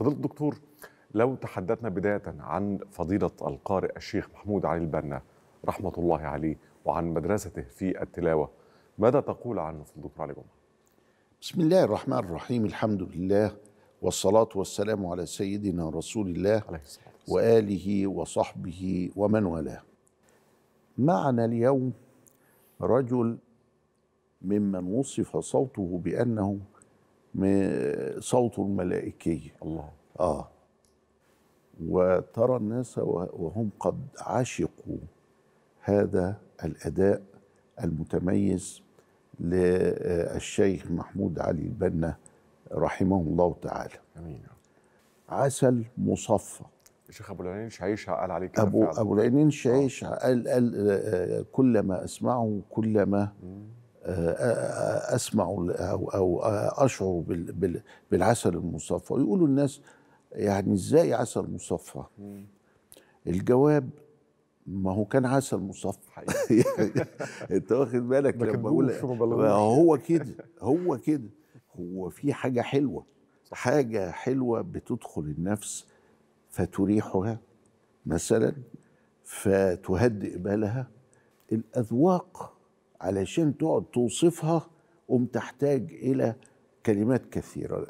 فضيلة الدكتور لو تحدثنا بداية عن فضيلة القارئ الشيخ محمود علي البنا رحمة الله عليه وعن مدرسته في التلاوة ماذا تقول عنه في الدكتور علي جمعة؟ بسم الله الرحمن الرحيم الحمد لله والصلاة والسلام على سيدنا رسول الله عليه الصلاة وآله وصحبه ومن والاه معنا اليوم رجل ممن وصف صوته بأنه صوته الملائكية الله آه وترى الناس وهم قد عشقوا هذا الأداء المتميز للشيخ محمود علي البنا رحمه الله تعالى امين عسل مصفى الشيخ ابو العينين شعيشة قال عليه كده ابو ابو العينين شعيشة آه. قال قال آه، آه، كلما اسمعه كلما آه، آه، آه، اسمع او او اشعر بالعسل المصفى يقولوا الناس يعني ازاي عسل مصفى الجواب ما هو كان عسل مصفى انت واخد بالك لما اقول هو كده هو كده هو في حاجه حلوه حاجه حلوه بتدخل النفس فتريحها مثلا فتهدئ بالها الاذواق علشان تقعد توصفها قمت تحتاج الى كلمات كثيره